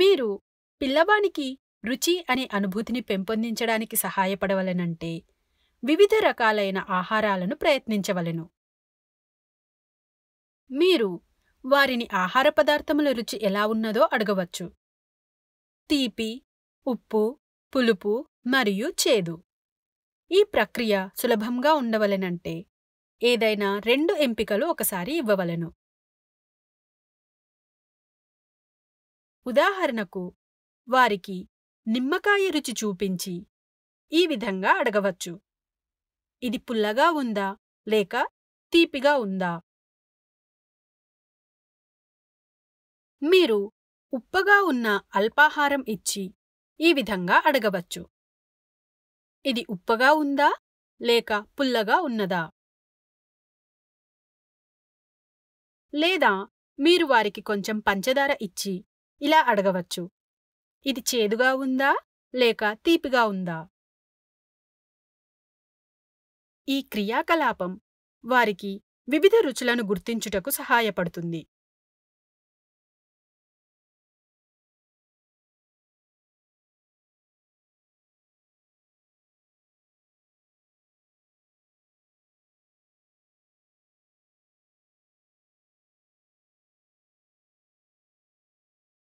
మీరు పిల్లవానికి రుచి అనే అనుభూతిని పెంపొందించడానికి సహాయపడవలనంటే వివిధ రకాలైన ఆహారాలను ప్రయత్నించవలెను మీరు వారిని ఆహార పదార్థముల రుచి ఎలా ఉన్నదో అడగవచ్చు తీపి ఉప్పు పులుపు మరియు చేదు ఈ ప్రక్రియ సులభంగా ఉండవలెనంటే ఏదైనా రెండు ఎంపికలు ఒకసారి ఇవ్వవలెను ఉదాహరణకు వారికి నిమ్మకాయ రుచి చూపించి ఈ విధంగా అడగవచ్చు ఇది పుల్లగా ఉందా లేక తీపిగా ఉందా మీరు ఉప్పగా ఉన్న అల్పాహారం ఇచ్చి ఈ విధంగా అడగవచ్చు ఇది ఉప్పగా ఉందా లేక పుల్లగా ఉన్నదా లేదా మీరు వారికి కొంచెం పంచదార ఇచ్చి ఇలా అడగవచ్చు ఇది చేదుగా ఉందా లేక తీపిగా ఉందా ఈ క్రియాకలాపం వారికి వివిధ రుచులను గుర్తించుటకు సహాయపడుతుంది